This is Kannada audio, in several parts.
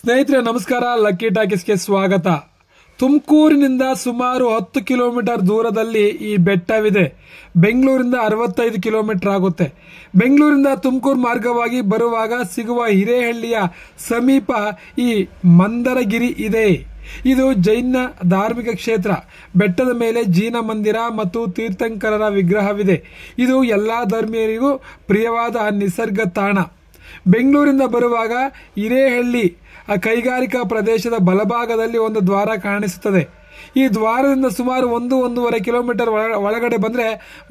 ಸ್ನೇಹಿತರೆ ನಮಸ್ಕಾರ ಲಕ್ಕಿ ಟಾಕಿಸ್ಗೆ ಸ್ವಾಗತ ತುಮಕೂರಿನಿಂದ ಸುಮಾರು ಹತ್ತು ಕಿಲೋಮೀಟರ್ ದೂರದಲ್ಲಿ ಈ ಬೆಟ್ಟವಿದೆ ಬೆಂಗಳೂರಿಂದ ಅರವತ್ತೈದು ಕಿಲೋಮೀಟರ್ ಆಗುತ್ತೆ ಬೆಂಗಳೂರಿಂದ ತುಮಕೂರು ಮಾರ್ಗವಾಗಿ ಬರುವಾಗ ಸಿಗುವ ಹಿರೇಹಳ್ಳಿಯ ಸಮೀಪ ಈ ಮಂದರಗಿರಿ ಇದೆ ಇದು ಜೈನ ಧಾರ್ಮಿಕ ಕ್ಷೇತ್ರ ಬೆಟ್ಟದ ಮೇಲೆ ಜೀನ ಮಂದಿರ ಮತ್ತು ತೀರ್ಥಂಕರರ ವಿಗ್ರಹವಿದೆ ಇದು ಎಲ್ಲಾ ಧರ್ಮೀಯರಿಗೂ ಪ್ರಿಯವಾದ ನಿಸರ್ಗ ತಾಣ ಬೆಂಗಳೂರಿಂದ ಬರುವಾಗ ಹಿರೇಹಳ್ಳಿ ಆ ಕೈಗಾರಿಕಾ ಪ್ರದೇಶದ ಬಲಭಾಗದಲ್ಲಿ ಒಂದು ದ್ವಾರ ಕಾಣಿಸುತ್ತದೆ ಈ ದ್ವಾರದಿಂದ ಸುಮಾರು ಒಂದು ಒಂದೂವರೆ ಕಿಲೋಮೀಟರ್ ಒಳಗಡೆ ಬಂದರೆ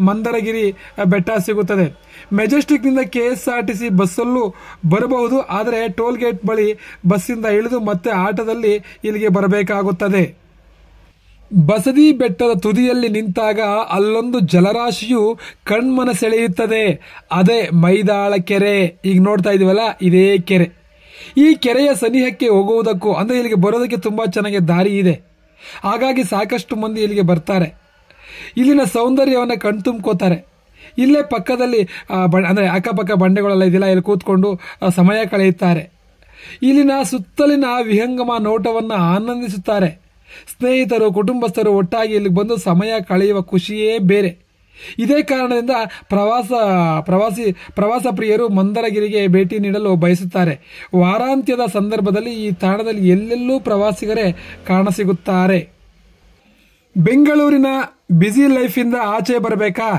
ಮಂದರಗಿರಿ ಬೆಟ್ಟ ಸಿಗುತ್ತದೆ ಮೆಜೆಸ್ಟಿಕ್ನಿಂದ K S R T C ಬಸ್ಸಲ್ಲೂ ಬರಬಹುದು ಆದರೆ ಟೋಲ್ ಗೇಟ್ ಬಳಿ ಬಸ್ಸಿಂದ ಇಳಿದು ಮತ್ತೆ ಆಟೋದಲ್ಲಿ ಇಲ್ಲಿಗೆ ಬರಬೇಕಾಗುತ್ತದೆ ಬಸದಿ ಬೆಟ್ಟದ ತುದಿಯಲ್ಲಿ ನಿಂತಾಗ ಅಲ್ಲೊಂದು ಜಲರಾಶಿಯು ಕಣ್ಮನ ಸೆಳೆಯುತ್ತದೆ ಅದೇ ಮೈದಾಳ ಕೆರೆ ಈಗ ನೋಡ್ತಾ ಇದೀವಲ್ಲ ಇದೇ ಕೆರೆ ಈ ಕೆರೆಯ ಸನಿಹಕ್ಕೆ ಹೋಗುವುದಕ್ಕೂ ಅಂದರೆ ಇಲ್ಲಿಗೆ ಬರೋದಕ್ಕೆ ತುಂಬ ಚೆನ್ನಾಗಿ ದಾರಿ ಇದೆ ಹಾಗಾಗಿ ಸಾಕಷ್ಟು ಮಂದಿ ಇಲ್ಲಿಗೆ ಬರ್ತಾರೆ ಇಲ್ಲಿನ ಸೌಂದರ್ಯವನ್ನು ಕಣ್ತುಂಬ್ಕೋತಾರೆ ಇಲ್ಲೇ ಪಕ್ಕದಲ್ಲಿ ಅಂದರೆ ಅಕ್ಕಪಕ್ಕ ಬಂಡೆಗಳೆಲ್ಲ ಇದೆಯಲ್ಲ ಇಲ್ಲಿ ಕೂತ್ಕೊಂಡು ಸಮಯ ಕಳೆಯುತ್ತಾರೆ ಇಲ್ಲಿನ ಸುತ್ತಲಿನ ವಿಹಂಗಮ ನೋಟವನ್ನು ಆನಂದಿಸುತ್ತಾರೆ ಸ್ನೇಹಿತರು ಕುಟುಂಬಸ್ಥರು ಒಟ್ಟಾಗಿ ಇಲ್ಲಿಗೆ ಬಂದು ಸಮಯ ಕಳೆಯುವ ಖುಷಿಯೇ ಬೇರೆ ಇದೇ ಕಾರಣದಿಂದ ಪ್ರವಾಸ ಪ್ರವಾಸಿ ಪ್ರವಾಸ ಪ್ರಿಯರು ಮಂದರಗಿರಿಗೆ ಭೇಟಿ ನೀಡಲು ಬಯಸುತ್ತಾರೆ ವಾರಾಂತ್ಯದ ಸಂದರ್ಭದಲ್ಲಿ ಈ ತಾಣದಲ್ಲಿ ಎಲ್ಲೆಲ್ಲೂ ಪ್ರವಾಸಿಗರೇ ಕಾಣಸಿಗುತ್ತಾರೆ ಬೆಂಗಳೂರಿನ ಬ್ಯುಸಿ ಲೈಫಿಂದ ಆಚೆ ಬರಬೇಕಾ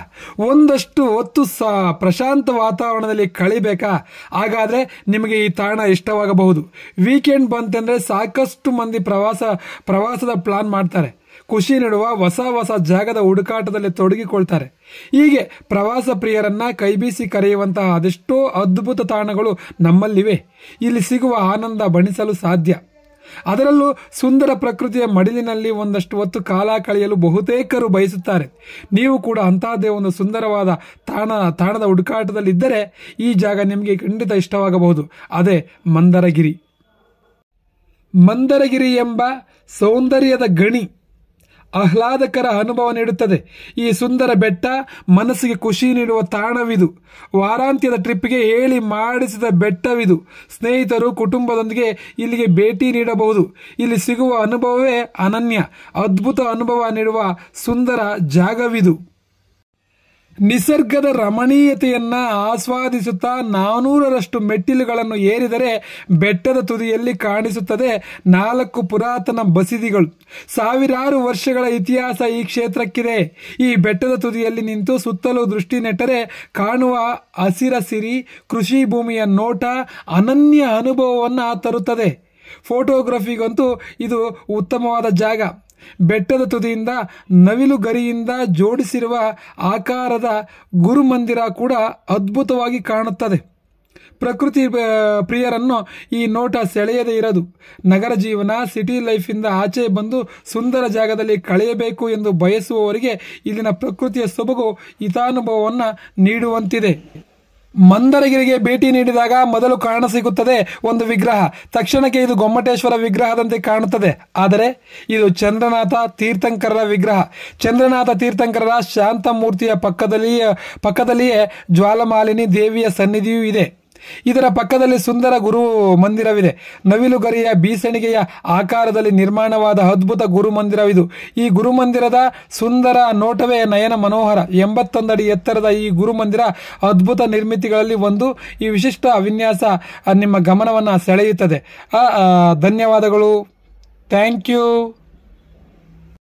ಒಂದಷ್ಟು ಹೊತ್ತು ಸ ಪ್ರಶಾಂತ ವಾತಾವರಣದಲ್ಲಿ ಕಳಿಬೇಕಾ ಹಾಗಾದರೆ ನಿಮಗೆ ಈ ತಾಣ ಇಷ್ಟವಾಗಬಹುದು ವೀಕೆಂಡ್ ಬಂತಂದರೆ ಸಾಕಷ್ಟು ಮಂದಿ ಪ್ರವಾಸ ಪ್ರವಾಸದ ಪ್ಲಾನ್ ಮಾಡ್ತಾರೆ ಖುಷಿ ನೀಡುವ ಹೊಸ ಹೊಸ ಜಾಗದ ಹುಡುಕಾಟದಲ್ಲಿ ತೊಡಗಿಕೊಳ್ತಾರೆ ಹೀಗೆ ಪ್ರವಾಸ ಪ್ರಿಯರನ್ನ ಕೈಬೀಸಿ ಕರೆಯುವಂತಹ ಅದೆಷ್ಟೋ ಅದ್ಭುತ ತಾಣಗಳು ನಮ್ಮಲ್ಲಿವೆ ಇಲ್ಲಿ ಸಿಗುವ ಆನಂದ ಬಣಿಸಲು ಸಾಧ್ಯ ಅದರಲ್ಲೂ ಸುಂದರ ಪ್ರಕೃತಿಯ ಮಡಿಲಿನಲ್ಲಿ ಒಂದಷ್ಟು ಹೊತ್ತು ಕಾಲ ಕಳೆಯಲು ಬಹುತೇಕರು ಬಯಸುತ್ತಾರೆ ನೀವು ಕೂಡ ಅಂತಹದ್ದೇ ಒಂದು ಸುಂದರವಾದ ತಾಣ ತಾಣದ ಹುಡುಕಾಟದಲ್ಲಿದ್ದರೆ ಈ ಜಾಗ ನಿಮಗೆ ಖಂಡಿತ ಇಷ್ಟವಾಗಬಹುದು ಅದೇ ಮಂದರಗಿರಿ ಮಂದರಗಿರಿ ಎಂಬ ಸೌಂದರ್ಯದ ಗಣಿ ಆಹ್ಲಾದಕರ ಅನುಭವ ನೀಡುತ್ತದೆ ಈ ಸುಂದರ ಬೆಟ್ಟ ಮನಸ್ಸಿಗೆ ಖುಷಿ ನೀಡುವ ತಾಣವಿದು ವಾರಾಂತ್ಯದ ಟ್ರಿಪ್ಗೆ ಹೇಳಿ ಮಾಡಿಸಿದ ಬೆಟ್ಟವಿದು ಸ್ನೇಹಿತರು ಕುಟುಂಬದೊಂದಿಗೆ ಇಲ್ಲಿಗೆ ಭೇಟಿ ನೀಡಬಹುದು ಇಲ್ಲಿ ಸಿಗುವ ಅನುಭವವೇ ಅನನ್ಯ ಅದ್ಭುತ ಅನುಭವ ನೀಡುವ ಸುಂದರ ಜಾಗವಿದು ನಿಸರ್ಗದ ರಮಣೀಯತೆಯನ್ನ ಆಸ್ವಾದಿಸುತ್ತಾ ನಾನೂರರಷ್ಟು ಮೆಟ್ಟಿಲುಗಳನ್ನು ಏರಿದರೆ ಬೆಟ್ಟದ ತುದಿಯಲ್ಲಿ ಕಾಣಿಸುತ್ತದೆ ನಾಲ್ಕು ಪುರಾತನ ಬಸಿದಿಗಳು ಸಾವಿರಾರು ವರ್ಷಗಳ ಇತಿಹಾಸ ಈ ಕ್ಷೇತ್ರಕ್ಕಿದೆ ಈ ಬೆಟ್ಟದ ತುದಿಯಲ್ಲಿ ನಿಂತು ಸುತ್ತಲೂ ದೃಷ್ಟಿ ನೆಟ್ಟರೆ ಕಾಣುವ ಹಸಿರ ಸಿರಿ ಕೃಷಿ ಭೂಮಿಯ ನೋಟ ಅನನ್ಯ ಅನುಭವವನ್ನು ತರುತ್ತದೆ ಫೋಟೋಗ್ರಫಿಗಂತೂ ಇದು ಉತ್ತಮವಾದ ಜಾಗ ಬೆಟ್ಟದ ತುದಿಯಿಂದ ನವಿಲು ಗರಿಯಿಂದ ಜೋಡಿಸಿರುವ ಆಕಾರದ ಗುರುಮಂದಿರ ಕೂಡ ಅದ್ಭುತವಾಗಿ ಕಾಣುತ್ತದೆ ಪ್ರಕೃತಿ ಪ್ರಿಯರನ್ನು ಈ ನೋಟ ಸೆಳೆಯದೇ ಇರದು ನಗರ ಜೀವನ ಸಿಟಿ ಲೈಫಿಂದ ಆಚೆ ಬಂದು ಸುಂದರ ಜಾಗದಲ್ಲಿ ಕಳೆಯಬೇಕು ಎಂದು ಬಯಸುವವರಿಗೆ ಇಲ್ಲಿನ ಪ್ರಕೃತಿಯ ಸೊಬಗು ಹಿತಾನುಭವವನ್ನು ನೀಡುವಂತಿದೆ ಮಂದರಗಿರಿಗೆ ಭೇಟಿ ನೀಡಿದಾಗ ಮೊದಲು ಕಾಣ ಸಿಗುತ್ತದೆ ಒಂದು ವಿಗ್ರಹ ತಕ್ಷಣಕ್ಕೆ ಇದು ಗೊಮ್ಮಟೇಶ್ವರ ವಿಗ್ರಹದಂತೆ ಕಾಣುತ್ತದೆ ಆದರೆ ಇದು ಚಂದ್ರನಾಥ ತೀರ್ಥಂಕರರ ವಿಗ್ರಹ ಚಂದ್ರನಾಥ ತೀರ್ಥಂಕರರ ಶಾಂತಮೂರ್ತಿಯ ಪಕ್ಕದಲ್ಲಿಯೇ ಪಕ್ಕದಲ್ಲಿಯೇ ಜ್ವಾಲಮಾಲಿನಿ ದೇವಿಯ ಸನ್ನಿಧಿಯೂ ಇದೆ ಇದರ ಪಕ್ಕದಲ್ಲಿ ಸುಂದರ ಗುರು ಮಂದಿರವಿದೆ ನವಿಲುಗರಿಯ ಬೀಸಣಿಗೆಯ ಆಕಾರದಲ್ಲಿ ನಿರ್ಮಾಣವಾದ ಅದ್ಭುತ ಗುರು ಮಂದಿರವಿದು ಈ ಗುರುಮಂದಿರದ ಸುಂದರ ನೋಟವೇ ನಯನ ಮನೋಹರ ಎಂಬತ್ತೊಂದಡಿ ಎತ್ತರದ ಈ ಗುರುಮಂದಿರ ಅದ್ಭುತ ನಿರ್ಮಿತಿಗಳಲ್ಲಿ ಒಂದು ಈ ವಿಶಿಷ್ಟ ವಿನ್ಯಾಸ ನಿಮ್ಮ ಗಮನವನ್ನು ಸೆಳೆಯುತ್ತದೆ ಧನ್ಯವಾದಗಳು ಥ್ಯಾಂಕ್ ಯು